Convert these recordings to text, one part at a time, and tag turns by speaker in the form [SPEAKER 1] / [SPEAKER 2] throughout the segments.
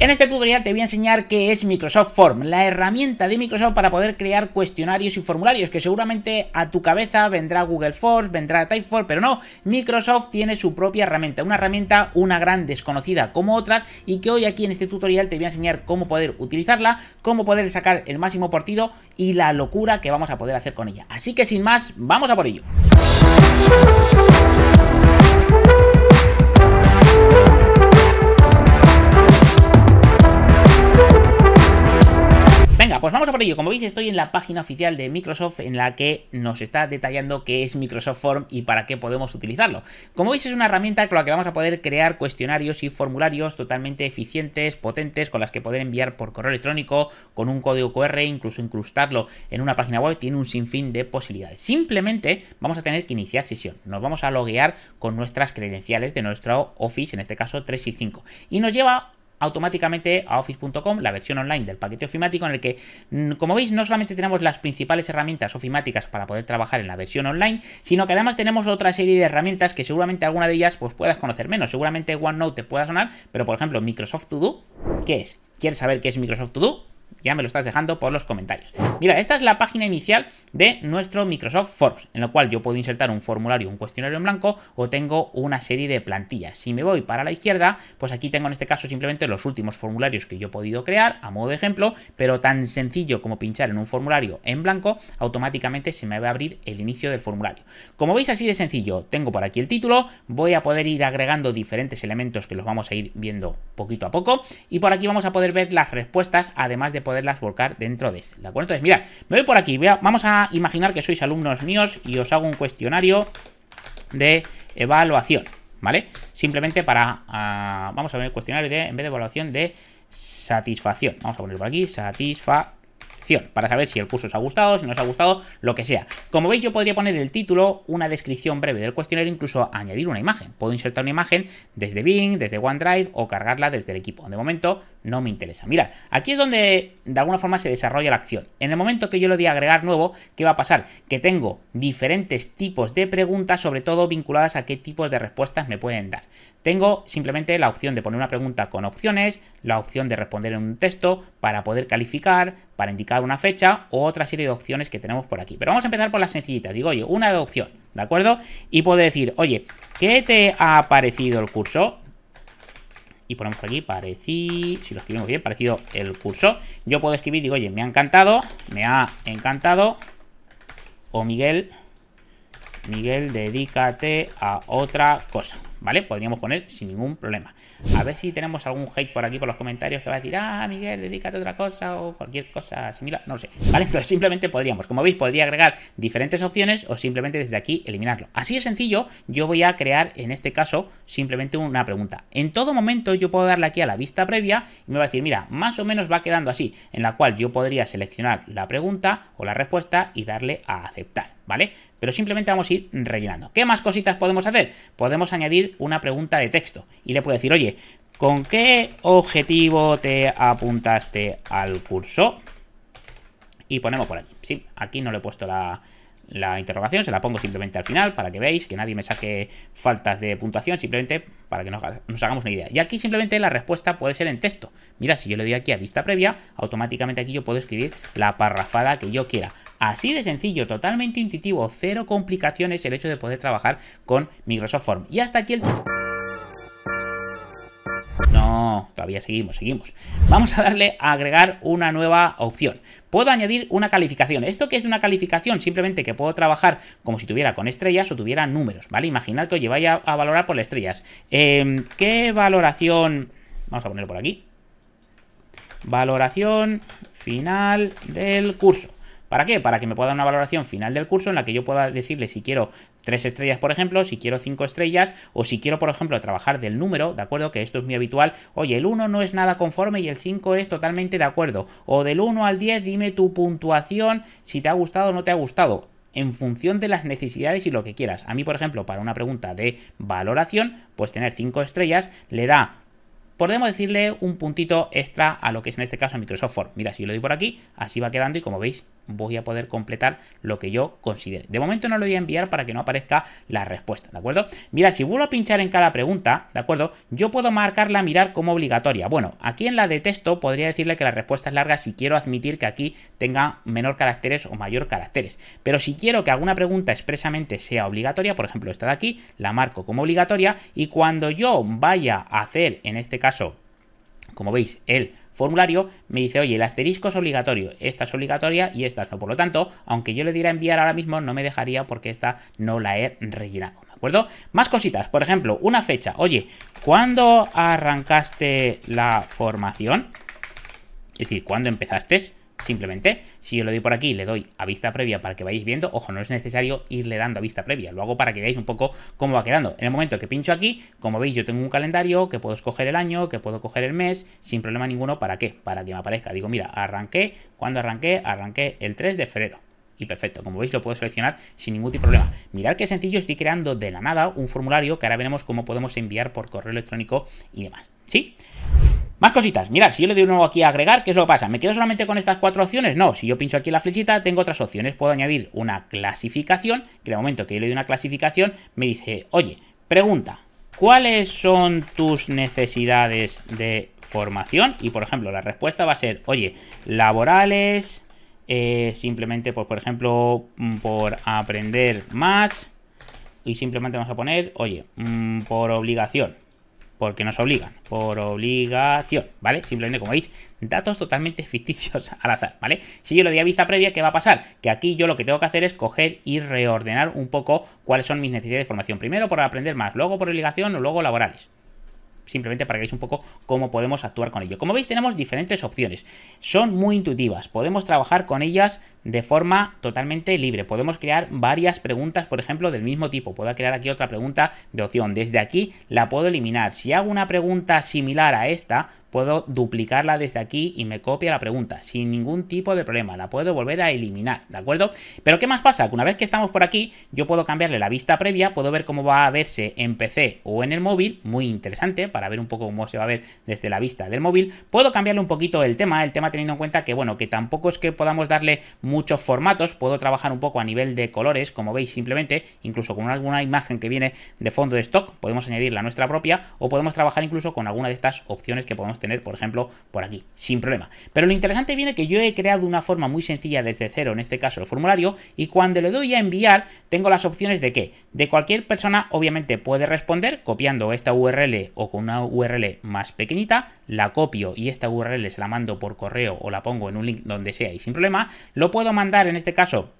[SPEAKER 1] En este tutorial te voy a enseñar qué es Microsoft Form, la herramienta de Microsoft para poder crear cuestionarios y formularios, que seguramente a tu cabeza vendrá Google Forms, vendrá Typeform, pero no, Microsoft tiene su propia herramienta, una herramienta una gran desconocida como otras y que hoy aquí en este tutorial te voy a enseñar cómo poder utilizarla, cómo poder sacar el máximo partido y la locura que vamos a poder hacer con ella. Así que sin más, vamos a por ello. pues vamos a por ello. Como veis, estoy en la página oficial de Microsoft en la que nos está detallando qué es Microsoft Form y para qué podemos utilizarlo. Como veis, es una herramienta con la que vamos a poder crear cuestionarios y formularios totalmente eficientes, potentes, con las que poder enviar por correo electrónico, con un código QR, incluso incrustarlo en una página web. Tiene un sinfín de posibilidades. Simplemente vamos a tener que iniciar sesión. Nos vamos a loguear con nuestras credenciales de nuestro Office, en este caso 365. Y nos lleva automáticamente a office.com, la versión online del paquete ofimático, en el que, mm, como veis, no solamente tenemos las principales herramientas ofimáticas para poder trabajar en la versión online, sino que además tenemos otra serie de herramientas que seguramente alguna de ellas pues, puedas conocer menos. Seguramente OneNote te pueda sonar, pero por ejemplo, Microsoft To Do, ¿qué es? ¿Quieres saber qué es Microsoft To Do? ya me lo estás dejando por los comentarios. Mira, esta es la página inicial de nuestro Microsoft Forms, en la cual yo puedo insertar un formulario, un cuestionario en blanco o tengo una serie de plantillas. Si me voy para la izquierda, pues aquí tengo en este caso simplemente los últimos formularios que yo he podido crear, a modo de ejemplo, pero tan sencillo como pinchar en un formulario en blanco, automáticamente se me va a abrir el inicio del formulario. Como veis, así de sencillo, tengo por aquí el título, voy a poder ir agregando diferentes elementos que los vamos a ir viendo poquito a poco y por aquí vamos a poder ver las respuestas, además de poder poderlas volcar dentro de este, ¿de acuerdo? Entonces, mirad, me voy por aquí, vamos a imaginar que sois alumnos míos y os hago un cuestionario de evaluación, ¿vale? Simplemente para, ah, vamos a ver cuestionario de, en vez de evaluación, de satisfacción. Vamos a poner por aquí, satisfacción para saber si el curso os ha gustado, si no os ha gustado, lo que sea. Como veis, yo podría poner el título, una descripción breve del cuestionario, incluso añadir una imagen. Puedo insertar una imagen desde Bing, desde OneDrive o cargarla desde el equipo. De momento no me interesa. Mirad, aquí es donde de alguna forma se desarrolla la acción. En el momento que yo le di agregar nuevo, ¿qué va a pasar? Que tengo diferentes tipos de preguntas, sobre todo vinculadas a qué tipos de respuestas me pueden dar. Tengo simplemente la opción de poner una pregunta con opciones, la opción de responder en un texto para poder calificar, para indicar una fecha o otra serie de opciones que tenemos por aquí. Pero vamos a empezar por las sencillitas. Digo, oye, una de opción, ¿de acuerdo? Y puedo decir, oye, ¿qué te ha parecido el curso? Y ponemos por aquí, parecido, si lo escribimos bien, parecido el curso. Yo puedo escribir, digo, oye, me ha encantado, me ha encantado. O Miguel, Miguel, dedícate a otra cosa. ¿vale? Podríamos poner sin ningún problema. A ver si tenemos algún hate por aquí, por los comentarios, que va a decir, ah, Miguel, dedícate a otra cosa o cualquier cosa similar, no lo sé, ¿vale? Entonces simplemente podríamos, como veis, podría agregar diferentes opciones o simplemente desde aquí eliminarlo. Así de sencillo, yo voy a crear, en este caso, simplemente una pregunta. En todo momento yo puedo darle aquí a la vista previa y me va a decir, mira, más o menos va quedando así, en la cual yo podría seleccionar la pregunta o la respuesta y darle a aceptar, ¿vale? Pero simplemente vamos a ir rellenando. ¿Qué más cositas podemos hacer? Podemos añadir una pregunta de texto y le puedo decir, oye, ¿con qué objetivo te apuntaste al curso? Y ponemos por aquí. Sí, aquí no le he puesto la, la interrogación, se la pongo simplemente al final para que veáis, que nadie me saque faltas de puntuación, simplemente para que nos, hagamos una idea. Y aquí simplemente la respuesta puede ser en texto. Mira, si yo le doy aquí a vista previa, automáticamente aquí yo puedo escribir la parrafada que yo quiera. Así de sencillo, totalmente intuitivo, cero complicaciones el hecho de poder trabajar con Microsoft Form. Y hasta aquí el todavía seguimos, seguimos. Vamos a darle a agregar una nueva opción. Puedo añadir una calificación. ¿Esto que es una calificación? Simplemente que puedo trabajar como si tuviera con estrellas o tuviera números, ¿vale? Imaginar que os lleváis a, valorar por las estrellas. Em, ¿Qué valoración? Vamos a ponerlo por aquí. Valoración final del curso. ¿Para qué? Para que me pueda dar una valoración final del curso en la que yo pueda decirle si quiero tres estrellas, por ejemplo, si quiero cinco estrellas, o si quiero, por ejemplo, trabajar del número, ¿de acuerdo? Que esto es muy habitual. Oye, el 1 no es nada conforme y el 5 es totalmente de acuerdo. O del 1 al 10, dime tu puntuación, si te ha gustado o no te ha gustado en función de las necesidades y lo que quieras. A mí, por ejemplo, para una pregunta de valoración, pues tener 5 estrellas le da, podemos decirle, un puntito extra a lo que es en este caso Microsoft Form. Mira, si lo doy por aquí, así va quedando y como veis, voy a poder completar lo que yo considere. De momento no lo voy a enviar para que no aparezca la respuesta, ¿de acuerdo? Mira, si vuelvo a pinchar en cada pregunta, ¿de acuerdo? Yo puedo marcarla mirar como obligatoria. Bueno, aquí en la de texto podría decirle que la respuesta es larga si quiero admitir que aquí tenga menor caracteres o mayor caracteres. Pero si quiero que alguna pregunta expresamente sea obligatoria, por ejemplo esta de aquí, la marco como obligatoria y cuando yo vaya a hacer, en este caso, como veis, el formulario me dice, oye, el asterisco es obligatorio, esta es obligatoria y esta no. Por lo tanto, aunque yo le diera enviar ahora mismo, no me dejaría porque esta no la he rellenado, ¿de acuerdo? Más cositas, por ejemplo, una fecha. Oye, ¿cuándo arrancaste la formación? Es decir, ¿cuándo empezaste? Simplemente, si yo lo doy por aquí, le doy a vista previa para que vayáis viendo. Ojo, no es necesario irle dando a vista previa. Lo hago para que veáis un poco cómo va quedando. En el momento que pincho aquí, como veis, yo tengo un calendario que puedo escoger el año, que puedo coger el mes, sin problema ninguno. ¿Para qué? Para que me aparezca. Digo, mira, arranqué. cuando arranqué? Arranqué el 3 de febrero y perfecto. Como veis lo puedo seleccionar sin ningún tipo de problema. Mirad qué sencillo, estoy creando de la nada un formulario que ahora veremos cómo podemos enviar por correo electrónico y demás. ¿Sí? Más cositas. Mirad, si yo le doy nuevo aquí a agregar, ¿qué es lo que pasa? ¿Me quedo solamente con estas cuatro opciones? No, si yo pincho aquí la flechita, tengo otras opciones. Puedo añadir una clasificación, que en el momento que yo le doy una clasificación, me dice, oye, pregunta, ¿cuáles son tus necesidades de formación? Y, por ejemplo, la respuesta va a ser, oye, laborales, eh, simplemente, pues, por ejemplo, mm, por aprender más. Y simplemente vamos a poner, oye, mm, por obligación porque nos obligan, por obligación, ¿vale? Simplemente, como veis, datos totalmente ficticios al azar, ¿vale? Si yo lo di a vista previa, ¿qué va a pasar? Que aquí yo lo que tengo que hacer es coger y reordenar un poco cuáles son mis necesidades de formación. Primero por aprender más, luego por obligación o luego laborales simplemente para que veáis un poco cómo podemos actuar con ello. Como veis tenemos diferentes opciones, son muy intuitivas, podemos trabajar con ellas de forma totalmente libre, podemos crear varias preguntas por ejemplo del mismo tipo, puedo crear aquí otra pregunta de opción, desde aquí la puedo eliminar, si hago una pregunta similar a esta puedo duplicarla desde aquí y me copia la pregunta sin ningún tipo de problema. La puedo volver a eliminar, ¿de acuerdo? Pero ¿qué más pasa? Que una vez que estamos por aquí, yo puedo cambiarle la vista previa, puedo ver cómo va a verse en PC o en el móvil, muy interesante para ver un poco cómo se va a ver desde la vista del móvil. Puedo cambiarle un poquito el tema, el tema teniendo en cuenta que, bueno, que tampoco es que podamos darle muchos formatos, puedo trabajar un poco a nivel de colores, como veis simplemente, incluso con alguna imagen que viene de fondo de stock, podemos añadir la nuestra propia o podemos trabajar incluso con alguna de estas opciones que podemos tener, por ejemplo, por aquí, sin problema. Pero lo interesante viene que yo he creado una forma muy sencilla desde cero, en este caso el formulario, y cuando le doy a enviar, tengo las opciones de que de cualquier persona obviamente puede responder copiando esta URL o con una URL más pequeñita, la copio y esta URL se la mando por correo o la pongo en un link donde sea y sin problema, lo puedo mandar en este caso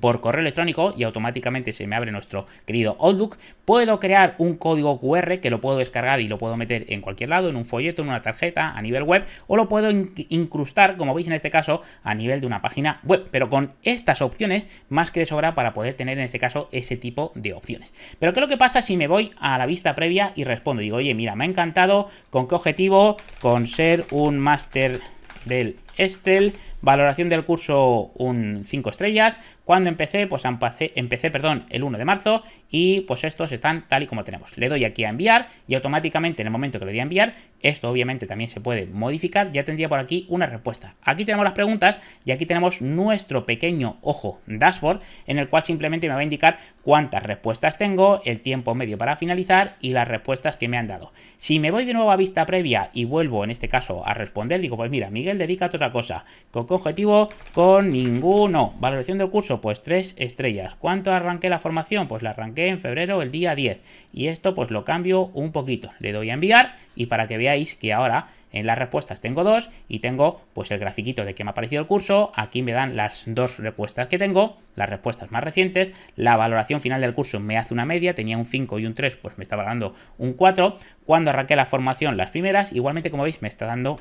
[SPEAKER 1] por correo electrónico y automáticamente se me abre nuestro querido Outlook, puedo crear un código QR que lo puedo descargar y lo puedo meter en cualquier lado, en un folleto, en una tarjeta, a nivel web, o lo puedo incrustar, como veis en este caso, a nivel de una página web. Pero con estas opciones, más que de sobra para poder tener en ese caso ese tipo de opciones. Pero ¿qué es lo que pasa si me voy a la vista previa y respondo? Digo, oye, mira, me ha encantado, ¿con qué objetivo? Con ser un máster del Estel, valoración del curso un 5 estrellas. Cuando empecé, pues empecé, perdón, el 1 de marzo y pues estos están tal y como tenemos. Le doy aquí a enviar y automáticamente en el momento que le doy a enviar, esto obviamente también se puede modificar, ya tendría por aquí una respuesta. Aquí tenemos las preguntas y aquí tenemos nuestro pequeño, ojo, dashboard en el cual simplemente me va a indicar cuántas respuestas tengo, el tiempo medio para finalizar y las respuestas que me han dado. Si me voy de nuevo a vista previa y vuelvo en este caso a responder, digo, pues mira, Miguel dedica total cosa. con objetivo con ninguno. Valoración del curso, pues tres estrellas. ¿Cuánto arranqué la formación? Pues la arranqué en febrero, el día 10. Y esto pues lo cambio un poquito. Le doy a enviar y para que veáis que ahora en las respuestas tengo dos y tengo pues el grafiquito de que me ha parecido el curso. Aquí me dan las dos respuestas que tengo, las respuestas más recientes. La valoración final del curso me hace una media, tenía un 5 y un 3, pues me estaba dando un 4. Cuando arranqué la formación, las primeras, igualmente como veis me está dando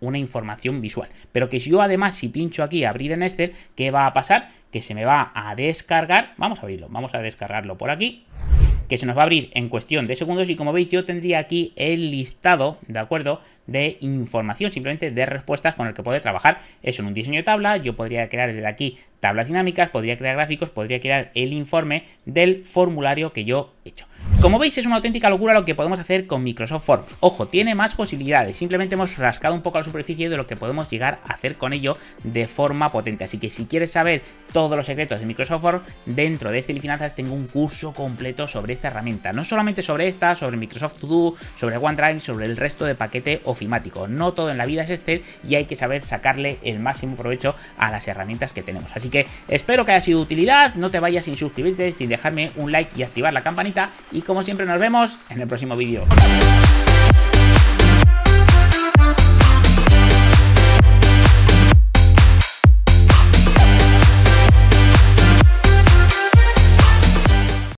[SPEAKER 1] una información visual. Pero que si yo además, si pincho aquí abrir en Excel, ¿qué va a pasar? Que se me va a descargar. Vamos a abrirlo, vamos a descargarlo por aquí. Que se nos va a abrir en cuestión de segundos. Y como veis, yo tendría aquí el listado, ¿de acuerdo? De información, simplemente de respuestas con el que puede trabajar. Eso en un diseño de tabla. Yo podría crear desde aquí tablas dinámicas, podría crear gráficos, podría crear el informe del formulario que yo hecho. Como veis es una auténtica locura lo que podemos hacer con Microsoft Forms. Ojo, tiene más posibilidades, simplemente hemos rascado un poco la superficie de lo que podemos llegar a hacer con ello de forma potente. Así que si quieres saber todos los secretos de Microsoft Forms, dentro de Stilifinanzas, este Finanzas tengo un curso completo sobre esta herramienta. No solamente sobre esta, sobre Microsoft To Do, sobre OneDrive, sobre el resto de paquete ofimático. No todo en la vida es Excel y hay que saber sacarle el máximo provecho a las herramientas que tenemos. Así que espero que haya sido de utilidad, no te vayas sin suscribirte, sin dejarme un like y activar la campanita y como siempre nos vemos en el próximo vídeo.